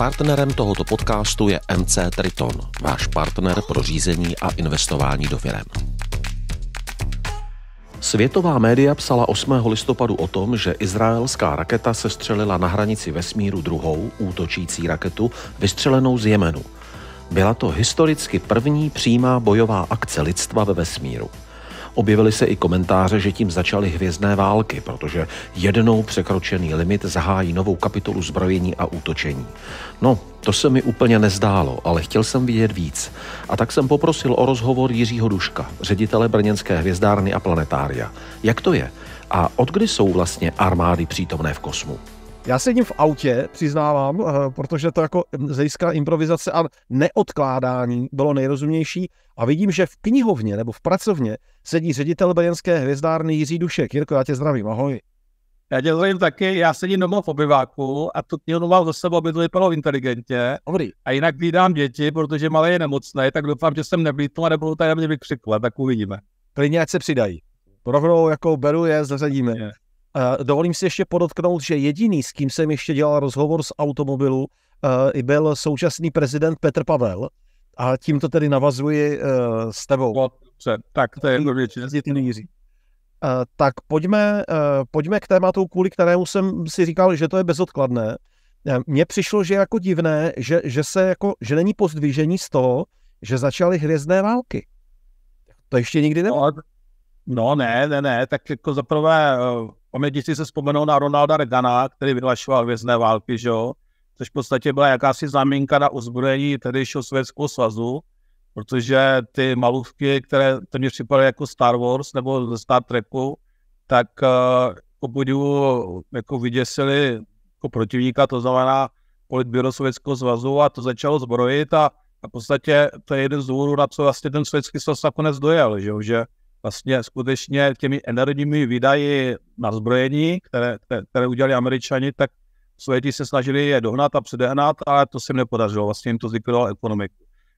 Partnerem tohoto podcastu je MC Triton, váš partner pro řízení a investování do firm. Světová média psala 8. listopadu o tom, že izraelská raketa sestřelila na hranici vesmíru druhou útočící raketu vystřelenou z Jemenu. Byla to historicky první přímá bojová akce lidstva ve vesmíru. Objevily se i komentáře, že tím začaly hvězdné války, protože jednou překročený limit zahájí novou kapitolu zbrojení a útočení. No, to se mi úplně nezdálo, ale chtěl jsem vidět víc. A tak jsem poprosil o rozhovor Jiřího Duška, ředitele Brněnské hvězdárny a planetária. Jak to je? A od kdy jsou vlastně armády přítomné v kosmu? Já sedím v autě, přiznávám, eh, protože to jako zejská improvizace a neodkládání bylo nejrozumější a vidím, že v knihovně nebo v pracovně sedí ředitel brněnské hvězdárny Jiří Dušek. Jirko, já tě zdravím, ahoj. Já tě zdravím taky, já sedím doma v obyváku a tu knihovnu mám za sebou, aby to vypadalo inteligentně. Dobrý. A jinak vydám děti, protože malé je nemocné, tak doufám, že jsem nevlítnul a nebudu tady na mě vykřikovat, tak uvidíme. Klidně, ať se přidají. Rovnou jako beru je, zařadíme. Je. Eh, dovolím si ještě podotknout, že jediný, s kým jsem ještě dělal rozhovor z automobilu, eh, byl současný prezident Petr Pavel. A tímto tedy navazuji eh, s tebou. No, tak to je jedno většině. Tak pojďme, pojďme k tématu, kvůli kterému jsem si říkal, že to je bezodkladné. Mně přišlo, že je jako divné, že, že, se jako, že není pozdvížení z toho, že začaly hvězdné války. To ještě nikdy no, nebylo. No, No ne, ne, ne, tak jako zaprvé si eh, se vzpomenou na Ronalda Regana, který vyhlašoval vězné války, že jo, což v podstatě byla jakási znamínka na uzbrojení tehdejšího Sovětského svazu, protože ty malůvky, které to mě připadaly jako Star Wars nebo ze Star Treku, tak uh, eh, obudivu jako vyděsili jako protivníka, to znamená politbíro Sovětského svazu a to začalo zbrojit a, a v podstatě to je jeden z důvodů, na co vlastně ten Sovětský svaz nakonec dojel, že, že vlastně skutečně těmi energními výdaji na zbrojení, které, které udělali američani, tak Sověti se snažili je dohnat a předehnat, ale to se jim nepodařilo, vlastně jim to zlikvidovalo ekonomiku.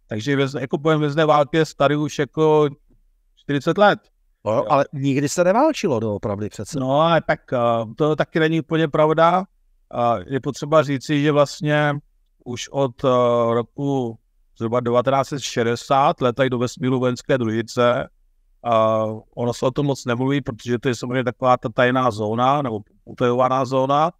Takže jako pojem vězné války je starý už jako 40 let. No, ale nikdy se neválčilo doopravdy přece. No, ale tak eh, to taky není úplně pravda. Je potřeba říci, že vlastně už od eh, roku zhruba 1960 letají do vesmíru vojenské družice, Uh, ono se o tom moc nemluví, protože to je samozřejmě taková ta tajná zóna nebo utajovaná zóna.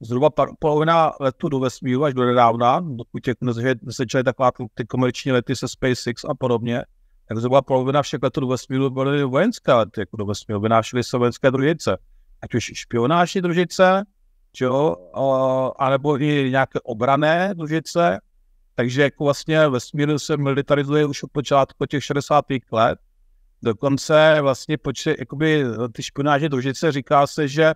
Zhruba polovina letu do vesmíru až do nedávna, dokud těch nezačaly taková ty komerční lety se SpaceX a podobně, tak zhruba polovina všech letů do vesmíru byly vojenské lety, jako do vesmíru vynášely se vojenské družice. Ať už špionážní družice, čo, A uh, anebo i nějaké obrané družice. Takže jako vlastně vesmír se militarizuje už od počátku těch 60. let Dokonce vlastně počet, jakoby ty špionáže družice, říká se, že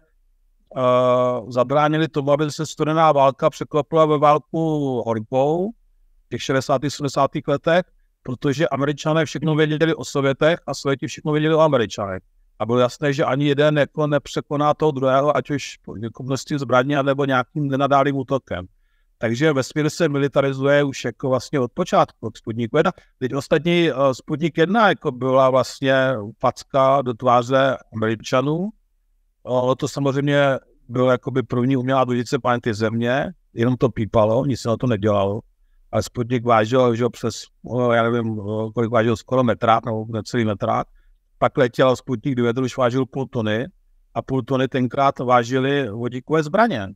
uh, zabránili tomu, aby se studená válka překvapila ve válku horkou v těch 60. 70. letech, protože američané všechno věděli o Sovětech a Sověti všechno věděli o američanech. A bylo jasné, že ani jeden jako nepřekoná toho druhého, ať už komunistí zbraní, nebo nějakým nenadálým útokem. Takže vesmír se militarizuje už jako vlastně od počátku, od Sputniku 1. Teď ostatní eh, spodník Sputnik 1 jako byla vlastně facka do tváře Američanů. Uh, to samozřejmě jako jakoby první umělá družice planety Země, jenom to pípalo, nic se na to nedělalo. A Sputnik vážil, že přes, eh, já nevím, kolik vážil, skoro metra, nebo necelý metrát. Pak letěl Sputnik 9, už vážil půl tony a půl tony tenkrát vážili vodíkové zbraně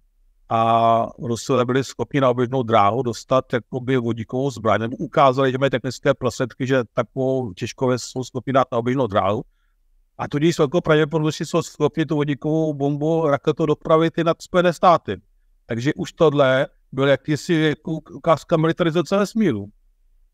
a Rusové byli schopni na oběžnou dráhu dostat jakoby vodíkovou zbraň, nebo ukázali, že mají technické prostředky, že takovou těžkově jsou schopni dát na oběžnou dráhu. A tudíž s velkou pravděpodobností jsou schopni tu vodíkovou bombu raketu dopravit i nad Spojené státy. Takže už tohle byl jakýsi jako ukázka militarizace vesmíru.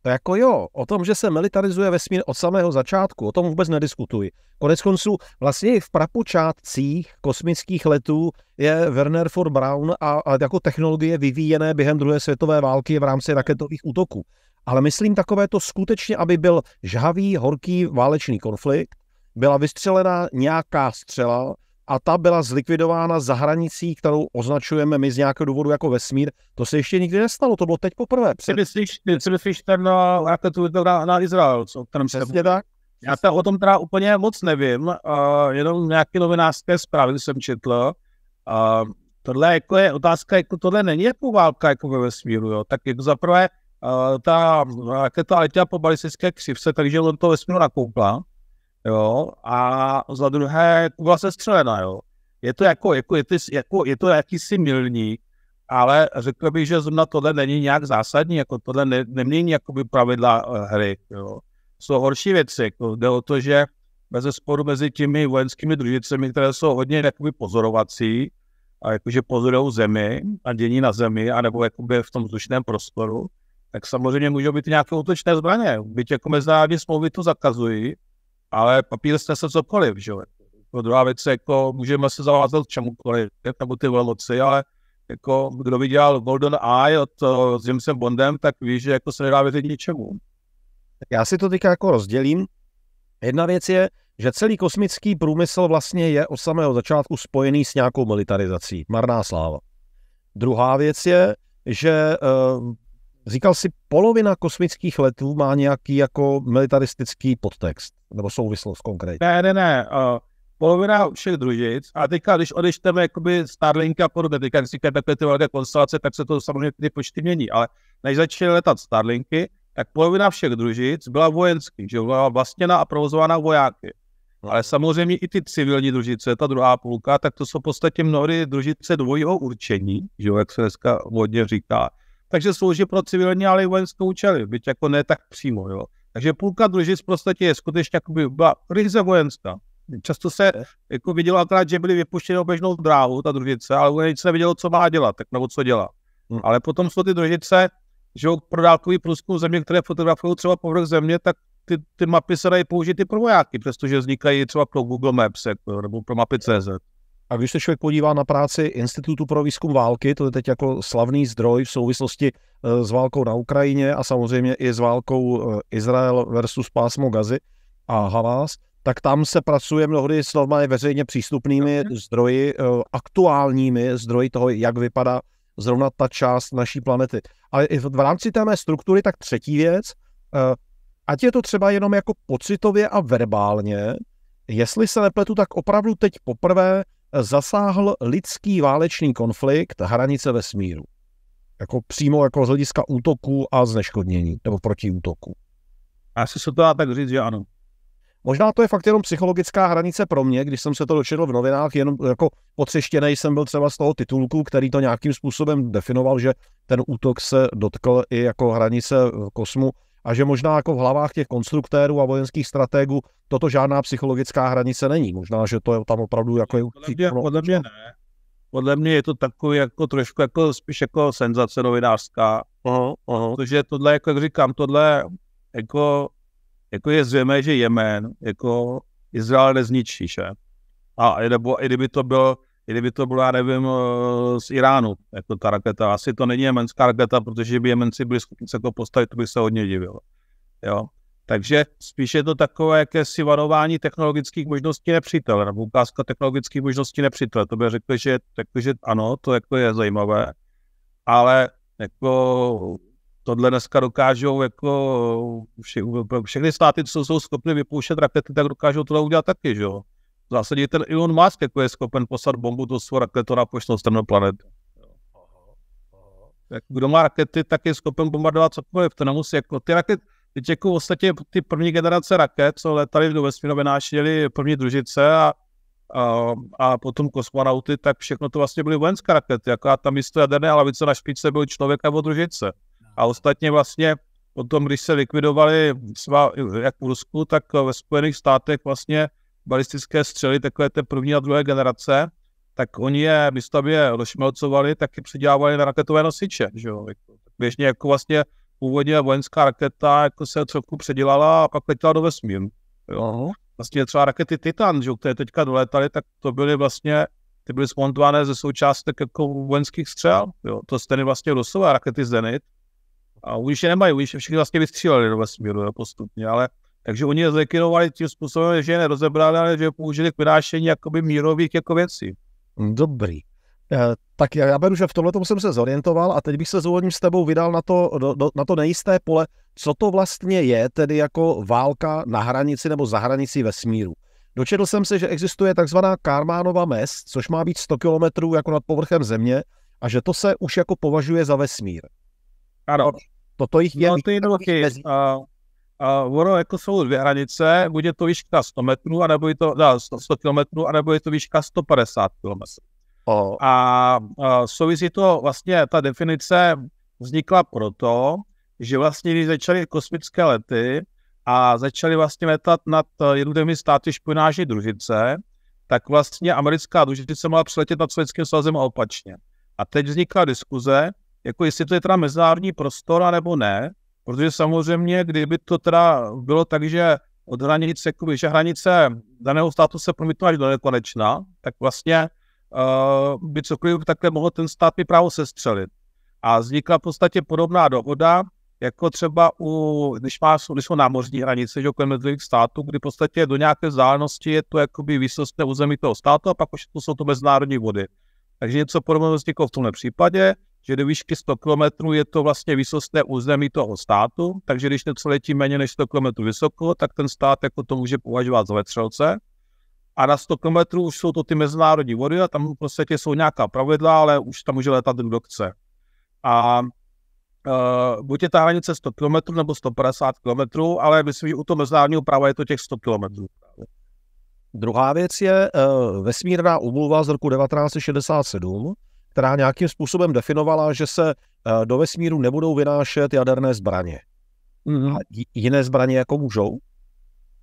To jako jo, o tom, že se militarizuje vesmír od samého začátku, o tom vůbec nediskutuji. Konec konců vlastně i v prapočátcích kosmických letů je Werner von Braun a, a jako technologie vyvíjené během druhé světové války v rámci raketových útoků. Ale myslím takové to skutečně, aby byl žhavý, horký válečný konflikt, byla vystřelená nějaká střela, a ta byla zlikvidována za hranicí, kterou označujeme my z nějakého důvodu jako vesmír. To se ještě nikdy nestalo, to bylo teď poprvé. Před... Ty myslíš, ty myslíš ten, na, eh, jako to na, na Izrael, co? tam se... Přesně tak. Já to o tom teda úplně moc nevím, uh, jenom nějaké novinářské zprávy jsem četl. Uh, tohle jako je otázka, jako tohle není jako válka jako ve vesmíru, jo. Tak jako zaprvé uh, ta raketa letěla po balistické křivce, takže on to vesmíru nakoupla jo, a za druhé kugla sestřelena, jo. Je to jako, jako, je, to, jako, je to jakýsi milník, ale řekl bych, že zrovna tohle není nějak zásadní, jako tohle ne, nemění jakoby pravidla eh, hry, jo. Jsou horší věci, jako jde o to, že bez sporu mezi těmi vojenskými družicemi, které jsou hodně jakoby pozorovací, a jakože pozorují zemi a dění na zemi, anebo jakoby v tom vzdušném prostoru, tak samozřejmě můžou být nějaké útočné zbraně. Byť jako mezinárodní smlouvy to zakazují, ale papír se cokoliv, že jo. Jako druhá věc, jako můžeme se zavázat k čemukoliv, nebo ty velmoci, ale jako kdo viděl Golden Eye od, eh, s Jamesem Bondem, tak ví, že jako se nedá věřit ničemu. Já si to teďka jako rozdělím. Jedna věc je, že celý kosmický průmysl vlastně je od samého začátku spojený s nějakou militarizací. Marná sláva. Druhá věc je, že eh, říkal si, polovina kosmických letů má nějaký jako militaristický podtext nebo souvislost konkrétně? Ne, ne, ne. Uh, polovina všech družic. A teďka, když odečteme jakoby Starlinka a podobně, teďka, když říkáte takové ty velké konstelace, tak se to samozřejmě ty počty mění. Ale než začaly letat Starlinky, tak polovina všech družic byla vojenský, že byla vlastněna a provozována vojáky. No. Ale samozřejmě i ty civilní družice, ta druhá půlka, tak to jsou v podstatě mnohdy družice dvojího určení, že jo, jak se dneska hodně říká. Takže slouží pro civilní, ale i vojenské účely, byť jako ne tak přímo. Jo. Takže půlka družic v podstatě je skutečně jakoby byla ryze vojenská. Často se jako vidělo akorát, že byly vypuštěny oběžnou dráhu, ta družice, ale nic nevidělo, co má dělat, tak nebo co dělá. Hmm. Ale potom jsou ty družice, že pro dálkový průzkum země, které fotografují třeba povrch země, tak ty, ty mapy se dají použít i pro vojáky, přestože vznikají třeba pro Google Maps jako, nebo pro mapy CZ. A když se člověk podívá na práci Institutu pro výzkum války, to je teď jako slavný zdroj v souvislosti eh, s válkou na Ukrajině a samozřejmě i s válkou eh, Izrael versus pásmo Gazy a Hamas, tak tam se pracuje mnohdy s normálně veřejně přístupnými zdroji, eh, aktuálními zdroji toho, jak vypadá zrovna ta část naší planety. Ale i v rámci té mé struktury, tak třetí věc, ať je to třeba jenom jako pocitově a verbálně, jestli se nepletu, tak opravdu teď poprvé zasáhl lidský válečný konflikt hranice vesmíru. Jako přímo jako z hlediska útoku a zneškodnění, nebo útoku. Asi se to dá tak říct, že ano. Možná to je fakt jenom psychologická hranice pro mě, když jsem se to dočetl v novinách, jenom jako potřeštěný jsem byl třeba z toho titulku, který to nějakým způsobem definoval, že ten útok se dotkl i jako hranice kosmu a že možná jako v hlavách těch konstruktérů a vojenských strategů toto žádná psychologická hranice není. Možná, že to je tam opravdu jako... Je podle, mě, podle mě ne. Podle mě je to takový jako trošku jako spíš jako senzace novinářská. Uh-huh, uh-huh. Protože tohle, jako jak říkám, tohle jako, jako je zřejmé, že Jemen, jako Izrael nezničí, že? A nebo i kdyby to bylo kdyby to byla, nevím, eh, z Iránu, jako ta raketa. Asi to není jemenská raketa, protože by Jemenci byli schopni se to postavit, to by se hodně divilo. Jo. Takže spíše je to takové jakési varování technologických možností nepřítel. nebo ukázka technologických možností nepřítel. To by řekl, že, řekl, že ano, to jako je zajímavé, ale jako tohle dneska dokážou jako vše, všechny státy, co jsou schopny vypouštět rakety, tak dokážou tohle udělat taky, že jo zásadě ten Elon Musk jako je schopen poslat bombu do raketu na poštou stranu planety. Tak kdo má rakety, tak je schopen bombardovat cokoliv. To nemusí jako ty rakety, teď jako v ostatě ty první generace raket, co letali do vesmíru, vynášeli první družice a, a, a, potom kosmonauty, tak všechno to vlastně byly vojenské rakety. Jako a tam místo jaderné hlavice na špičce byl člověk nebo družice. A ostatně vlastně potom, když se likvidovali svá, jak v Rusku, tak ve Spojených státech vlastně balistické střely, takové té první a druhé generace, tak oni je je rozšmelcovali, tak je předělávali na raketové nosiče. Že jo? Jako běžně jako vlastně původně vojenská raketa jako se trochu předělala a pak letěla do vesmíru. Jo? Vlastně třeba rakety Titan, že jo, které teďka doletaly, tak to byly vlastně ty byly smontované ze součástek jako vojenských střel. Jo? To steny vlastně rusové rakety Zenit. A už je nemají, už je všichni vlastně vystříleli do vesmíru jo, postupně, ale takže oni je zlikvidovali tím způsobem, že je nerozebrali, ale že je použili k vynášení jakoby mírových jako věcí. Mm, dobrý. Eh, tak já beru, že v tomhle jsem se zorientoval a teď bych se zúvodním s tebou vydal na to, do, do, na to nejisté pole, co to vlastně je tedy jako válka na hranici nebo za hranicí vesmíru. Dočetl jsem se, že existuje takzvaná Karmánova mes, což má být 100 kilometrů jako nad povrchem Země a že to se už jako považuje za vesmír. Ano. To, toto jich je... No, ty jednoduchý, uh, Uh, ono jako jsou dvě hranice, buď je to výška 100 metrů, anebo je to, ne, 100, 100 km, anebo je to výška 150 kilometrů. Oh. A uh, souvisí to vlastně, ta definice vznikla proto, že vlastně když začaly kosmické lety a začaly vlastně letat nad jednotlivými státy špionáži družice, tak vlastně americká družice mohla přiletět nad Sovětským svazem opačně. A teď vznikla diskuze, jako jestli to je teda mezinárodní prostor, anebo ne, Protože samozřejmě, kdyby to teda bylo tak, že od hranice, že hranice daného státu se promítnou až do nekonečna, tak vlastně uh, by cokoliv takhle mohl ten stát mi právo sestřelit. A vznikla v podstatě podobná dohoda, jako třeba u, když má, když jsou námořní hranice, že kolem jednotlivých států, kdy v podstatě do nějaké vzdálenosti je to jakoby výsostné území toho státu a pak už to jsou to mezinárodní vody. Takže něco podobného vzniklo v tomhle případě že do výšky 100 km je to vlastně výsostné území toho státu, takže když něco letí méně než 100 km vysoko, tak ten stát jako to může považovat za vetřelce. A na 100 km už jsou to ty mezinárodní vody a tam v podstatě jsou nějaká pravidla, ale už tam může letat kdo chce. A Uh, buď je ta hranice 100 km nebo 150 km, ale myslím, že u toho mezinárodního práva je to těch 100 km. Druhá věc je uh, vesmírná umluva z roku 1967, která nějakým způsobem definovala, že se eh, do vesmíru nebudou vynášet jaderné zbraně. Mm-hmm. A jiné zbraně jako můžou?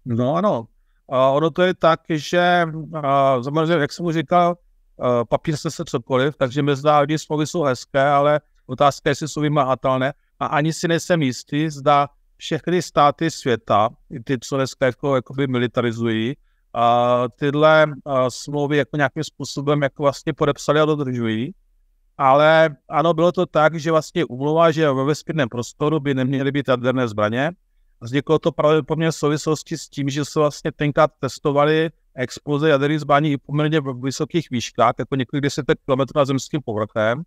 No ano. A ono to je tak, že eh, samozřejmě, jak jsem mu říkal, eh, papír se se cokoliv, takže mezinárodní smlouvy jsou hezké, ale otázka je, jestli jsou vymahatelné. A ani si nejsem jistý, zda všechny státy světa, ty, co dneska jako, jako by militarizují, uh, tyhle smlouvy jako nějakým způsobem jako vlastně podepsali a dodržují. Ale ano, bylo to tak, že vlastně umluva, že ve vesmírném prostoru by neměly být jaderné zbraně. Vzniklo to pravděpodobně v souvislosti s tím, že se vlastně tenkrát testovali exploze jaderných zbraní i poměrně v vysokých výškách, jako několik desítek kilometrů nad zemským povrchem.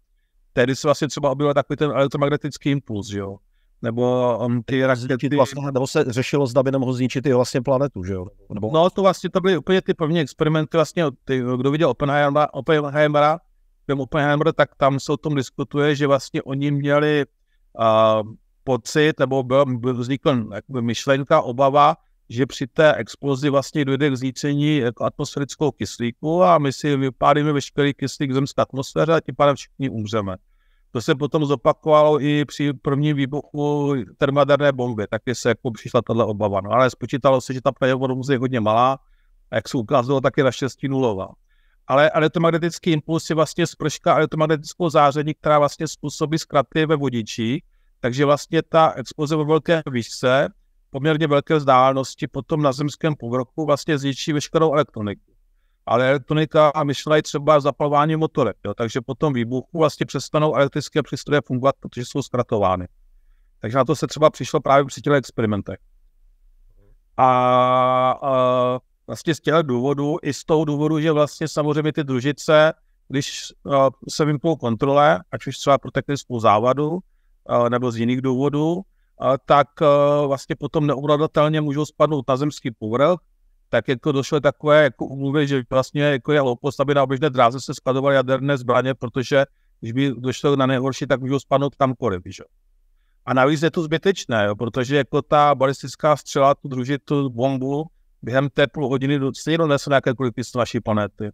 Tehdy se vlastně třeba objevil takový ten elektromagnetický impuls, jo nebo um, ty jako rakety. Vlastně, nebo se řešilo, zda by nemohl zničit i vlastně planetu, že jo? Nebo... No to vlastně to byly úplně ty první experimenty, vlastně ty, kdo viděl Oppenheimera, Oppenheimera, Oppenheimer, tak tam se o tom diskutuje, že vlastně oni měli uh, pocit, nebo byl, byl vznikla myšlenka, obava, že při té explozi vlastně dojde k zničení atmosférického kyslíku a my si vypálíme veškerý kyslík v zemské atmosféře a tím pádem všichni umřeme. To se potom zopakovalo i při prvním výbuchu termojaderné bomby, taky se jako přišla tato obava. No, ale spočítalo se, že ta pravděpodobnost musí hodně malá, a jak se ukázalo, tak je naštěstí nulová. Ale elektromagnetický impuls je vlastně sprška elektromagnetického záření, která vlastně způsobí zkratky ve vodiči, takže vlastně ta exploze ve velké výšce, poměrně velké vzdálenosti, potom na zemském povrchu vlastně zničí veškerou elektroniku ale elektronika myšla i třeba zapalování motorek, jo? takže po tom výbuchu vlastně přestanou elektrické přístroje fungovat, protože jsou zkratovány. Takže na to se třeba přišlo právě při těch experimentech. A, a vlastně z těchto důvodů, i z toho důvodu, že vlastně samozřejmě ty družice, když a, se vymknou kontrole, ať už třeba pro technickou závadu a, nebo z jiných důvodů, a, tak a, vlastně potom neuvladatelně můžou spadnout na zemský povrch tak jako došlo takové jako umluvy, že vlastně jako je loupost, aby na oběžné dráze se skladovaly jaderné zbraně, protože když by došlo na nejhorší, tak můžou spadnout kamkoliv, že? A navíc je to zbytečné, jo, protože jako ta balistická střela, tu družit, tu bombu, během té půl hodiny stejně nese nějaké jakékoliv naší planety.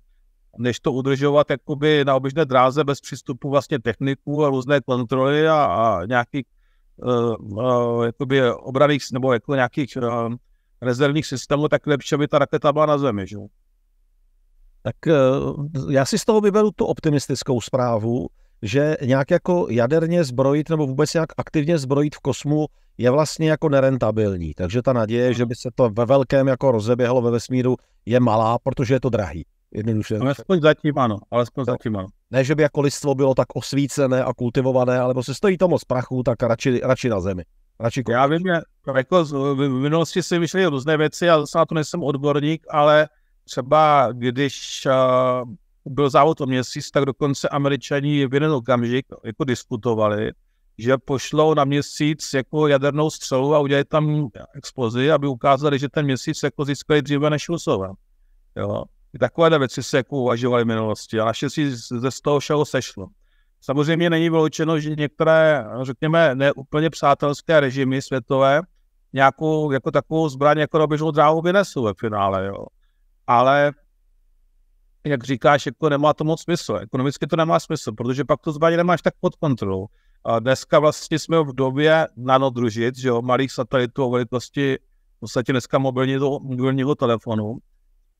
Než to udržovat jakoby na oběžné dráze bez přístupu vlastně techniků a různé kontroly a, a nějakých uh, uh, jakoby obraných nebo jako nějakých uh, rezervních systémů, tak lepší, aby ta raketa byla na zemi. Že? Tak eh, já si z toho vyberu tu optimistickou zprávu, že nějak jako jaderně zbrojit nebo vůbec nějak aktivně zbrojit v kosmu je vlastně jako nerentabilní. Takže ta naděje, že by se to ve velkém jako rozeběhlo ve vesmíru, je malá, protože je to drahý. Jednoduše. Alespoň zatím ano, ale no. zatím ano. Ne, že by jako lidstvo bylo tak osvícené a kultivované, ale prostě stojí to moc prachu, tak radši, radši na zemi. Radši Já vím, že jako v minulosti si vyšly různé věci a zase na to nejsem odborník, ale třeba když uh, byl závod o měsíc, tak dokonce američani v jeden okamžik jako diskutovali, že pošlou na měsíc jako jadernou střelu a udělají tam explozi, aby ukázali, že ten měsíc jako získali dříve než Rusové. Jo. Takovéhle věci se jako uvažovaly v minulosti a si ze z toho všeho sešlo. Samozřejmě není vyloučeno, že některé, řekněme, neúplně přátelské režimy světové nějakou jako takovou zbraň jako roběžnou dráhu vynesou ve finále, jo. Ale jak říkáš, jako nemá to moc smysl. Ekonomicky to nemá smysl, protože pak tu zbraně nemáš tak pod kontrolou. A dneska vlastně jsme v době nanodružit, že jo, malých satelitů o velikosti v podstatě dneska mobilního, mobilního telefonu.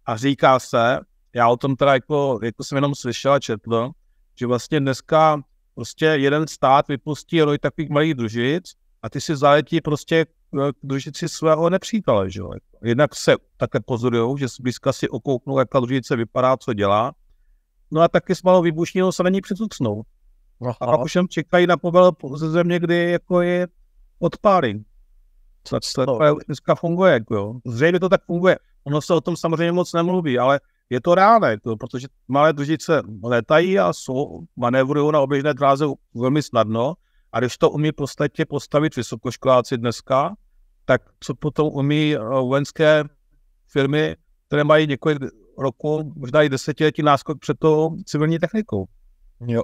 A říká se, já o tom teda jako, jako jsem jenom slyšel a četl, že vlastně dneska prostě jeden stát vypustí roj takových malých družic a ty si zaletí prostě eh, družici svého nepřítele. Že? Jednak se také pozorují, že zblízka si okouknou, jak ta družice vypadá, co dělá. No a taky s malou výbušního se není ní přicucnou. A pak už jen čekají na povel ze země, kdy jako je odpálí. Tak to dneska funguje. Jako jo. Zřejmě to tak funguje. Ono se o tom samozřejmě moc nemluví, ale je to reálné, to, protože malé družice letají a jsou, manévrují na oběžné dráze velmi snadno a když to umí podstatě postavit vysokoškoláci dneska, tak co potom umí eh, vojenské firmy, které mají několik roku, možná i desetiletí náskok před tou civilní technikou. Jo.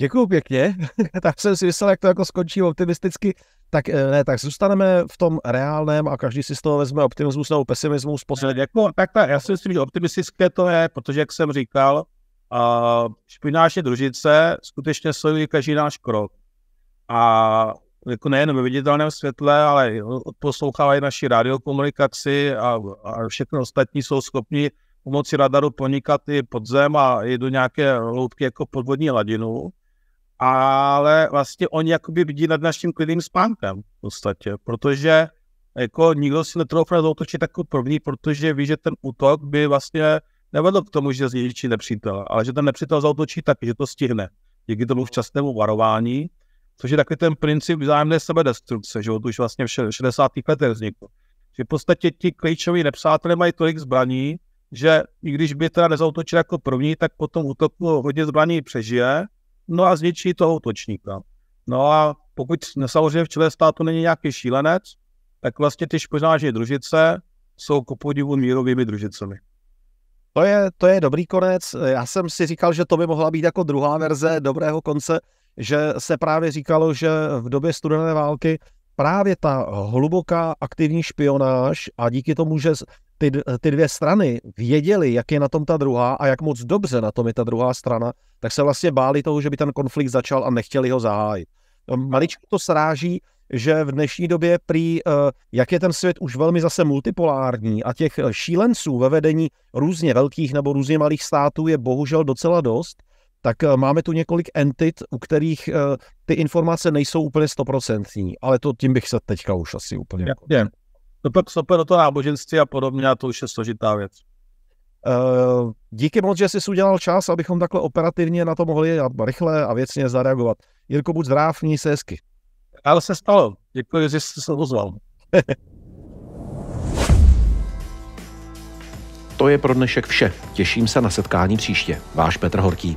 Děkuju pěkně. tak jsem si myslel, jak to jako skončí optimisticky tak eh, ne, tak zůstaneme v tom reálném a každý si z toho vezme optimismus nebo pesimismus. Posledně. Ne, jako, tak, tak, já si myslím, že optimistické to je, protože jak jsem říkal, a špináše družice skutečně sledují každý náš krok. A jako nejen ve viditelném světle, ale poslouchávají naši radiokomunikaci a, a všechno ostatní jsou schopni pomocí radaru ponikat i pod zem a i do nějaké hloubky jako podvodní hladinu ale vlastně oni jakoby vidí nad naším klidným spánkem v podstatě, protože jako nikdo si netroufne zautočit takový první, protože ví, že ten útok by vlastně nevedl k tomu, že zničí nepřítel, ale že ten nepřítel zautočí taky, že to stihne díky tomu včasnému varování, což je takový ten princip vzájemné sebedestrukce, že to už vlastně v 60. letech vzniklo. Že v podstatě ti klíčoví nepřátelé mají tolik zbraní, že i když by teda nezautočil jako první, tak po tom útoku hodně zbraní přežije, no a zničí toho útočníka. No a pokud no samozřejmě v čele státu není nějaký šílenec, tak vlastně ty špořážní družice jsou ku podivu mírovými družicemi. To je, to je dobrý konec. Já jsem si říkal, že to by mohla být jako druhá verze dobrého konce, že se právě říkalo, že v době studené války právě ta hluboká aktivní špionáž a díky tomu, že ty, ty dvě strany věděly, jak je na tom ta druhá a jak moc dobře na tom je ta druhá strana, tak se vlastně báli toho, že by ten konflikt začal a nechtěli ho zahájit. No, maličko to sráží, že v dnešní době prý, eh, jak je ten svět už velmi zase multipolární a těch eh, šílenců ve vedení různě velkých nebo různě malých států je bohužel docela dost, tak eh, máme tu několik entit, u kterých eh, ty informace nejsou úplně stoprocentní, ale to tím bych se teďka už asi úplně... Je, je. To pak stopuje do toho náboženství a podobně, a to už je složitá věc. Eh, díky moc, že jsi udělal čas, abychom takhle operativně na to mohli a rychle a věcně zareagovat. Jirko, buď zdrav, měj se hezky. Ale se stalo. Děkuji, že jsi se ozval. to je pro dnešek vše. Těším se na setkání příště. Váš Petr Horký.